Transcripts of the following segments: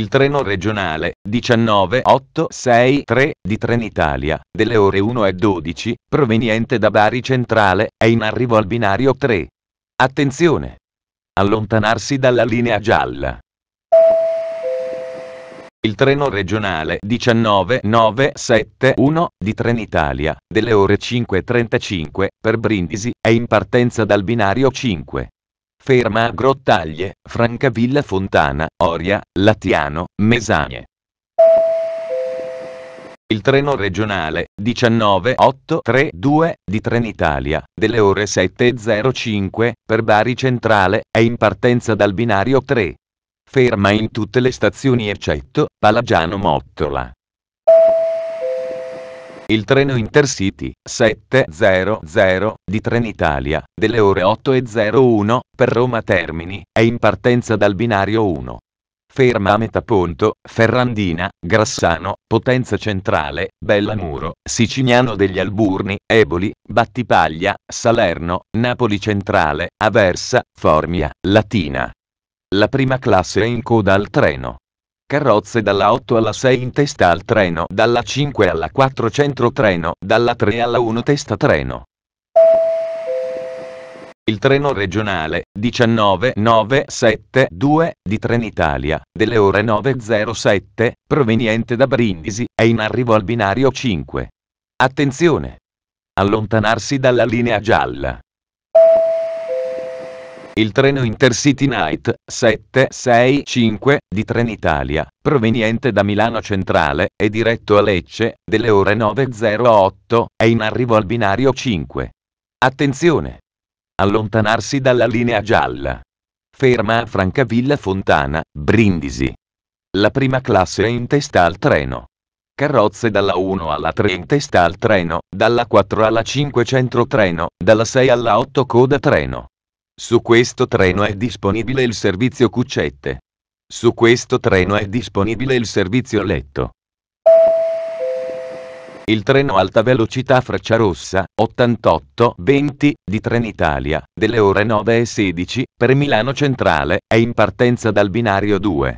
il treno regionale 19863 di Trenitalia, delle ore 1 e 12, proveniente da Bari Centrale, è in arrivo al binario 3. Attenzione! Allontanarsi dalla linea gialla. Il treno regionale 19971 di Trenitalia, delle ore 5.35, per Brindisi, è in partenza dal binario 5. Ferma a Grottaglie, Francavilla Fontana, Oria, Latiano, Mesagne. Il treno regionale 19832 di Trenitalia, delle ore 7.05, per Bari Centrale, è in partenza dal binario 3. Ferma in tutte le stazioni eccetto Palagiano Mottola il treno Intercity 700 di Trenitalia, delle ore 8.01, per Roma Termini, è in partenza dal binario 1. Ferma a Metaponto, Ferrandina, Grassano, Potenza Centrale, Bellamuro, Sicignano degli Alburni, Eboli, Battipaglia, Salerno, Napoli Centrale, Aversa, Formia, Latina. La prima classe è in coda al treno carrozze dalla 8 alla 6 in testa al treno, dalla 5 alla 4 centro treno, dalla 3 alla 1 testa treno. Il treno regionale 19972 di Trenitalia, delle ore 9.07, proveniente da Brindisi, è in arrivo al binario 5. Attenzione! Allontanarsi dalla linea gialla il treno Intercity Night 765 di Trenitalia, proveniente da Milano Centrale è diretto a Lecce, delle ore 9.08, è in arrivo al binario 5. Attenzione! Allontanarsi dalla linea gialla. Ferma a Francavilla Fontana, Brindisi. La prima classe è in testa al treno carrozze dalla 1 alla 3 in testa al treno, dalla 4 alla 5 centro treno, dalla 6 alla 8 coda treno. Su questo treno è disponibile il servizio cuccette. Su questo treno è disponibile il servizio letto. Il treno alta velocità Frecciarossa, 88-20, di Trenitalia, delle ore 9 e 16, per Milano Centrale, è in partenza dal binario 2.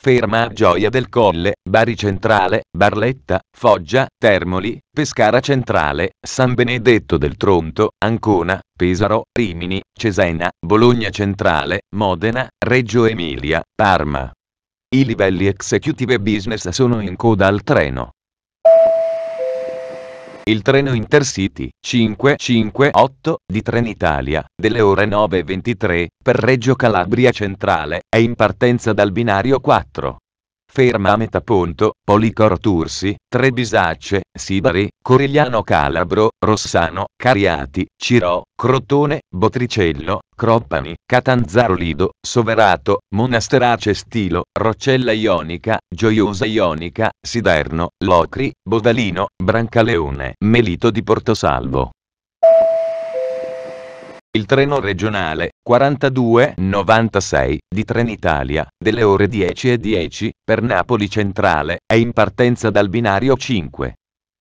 Ferma a Gioia del Colle, Bari Centrale, Barletta, Foggia, Termoli, Pescara Centrale, San Benedetto del Tronto, Ancona, Pesaro, Rimini, Cesena, Bologna Centrale, Modena, Reggio Emilia, Parma. I livelli executive e business sono in coda al treno il treno Intercity 558 di Trenitalia, delle ore 9.23, per Reggio Calabria Centrale, è in partenza dal binario 4. Ferma a metà punto, Policoro Tursi, Tre Bisacce, Sibari, Corigliano Calabro, Rossano, Cariati, Ciro, Crotone, Botricello, Croppani, Catanzaro Lido, Soverato, Monasterace Stilo, Roccella Ionica, Gioiosa Ionica, Siderno, Locri, Bodalino, Brancaleone, Melito di Portosalvo il treno regionale 4296 di Trenitalia, delle ore 10.10, 10, per Napoli Centrale, è in partenza dal binario 5.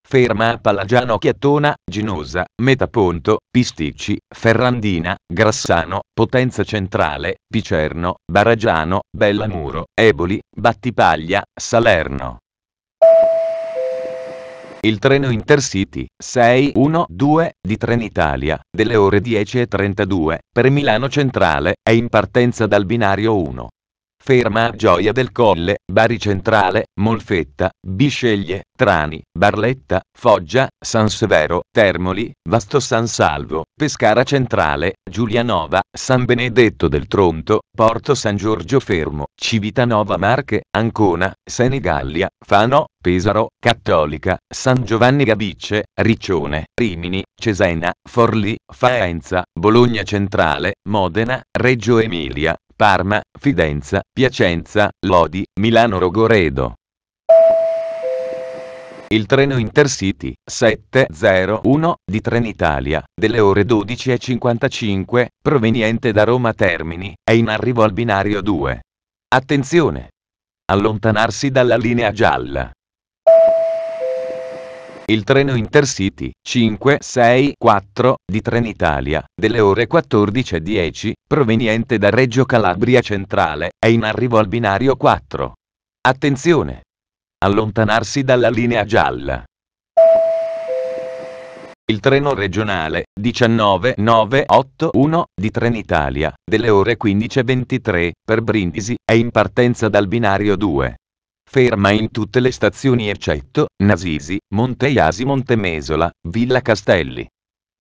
Ferma a Palagiano Chiattona, Ginosa, Metaponto, Pisticci, Ferrandina, Grassano, Potenza Centrale, Picerno, Baragiano, Bellamuro, Eboli, Battipaglia, Salerno il treno Intercity 612 di Trenitalia, delle ore 10.32, per Milano Centrale, è in partenza dal binario 1. Ferma Gioia del Colle, Bari Centrale, Molfetta, Bisceglie, Trani, Barletta, Foggia, San Severo, Termoli, Vasto San Salvo, Pescara Centrale, Giulianova, San Benedetto del Tronto, Porto San Giorgio Fermo, Civitanova Marche, Ancona, Senigallia, Fano, Pesaro, Cattolica, San Giovanni Gabicce, Riccione, Rimini, Cesena, Forlì, Faenza, Bologna Centrale, Modena, Reggio Emilia, Parma, Fidenza, Piacenza, Lodi, Milano Rogoredo. Il treno Intercity 701 di Trenitalia, delle ore 12.55, proveniente da Roma Termini, è in arrivo al binario 2. Attenzione! Allontanarsi dalla linea gialla il treno Intercity 564 di Trenitalia, delle ore 14.10, proveniente da Reggio Calabria Centrale, è in arrivo al binario 4. Attenzione! Allontanarsi dalla linea gialla. Il treno regionale 19981 di Trenitalia, delle ore 15.23, per Brindisi, è in partenza dal binario 2 ferma in tutte le stazioni eccetto Nasisi, Monte Montemesola, Villa Castelli,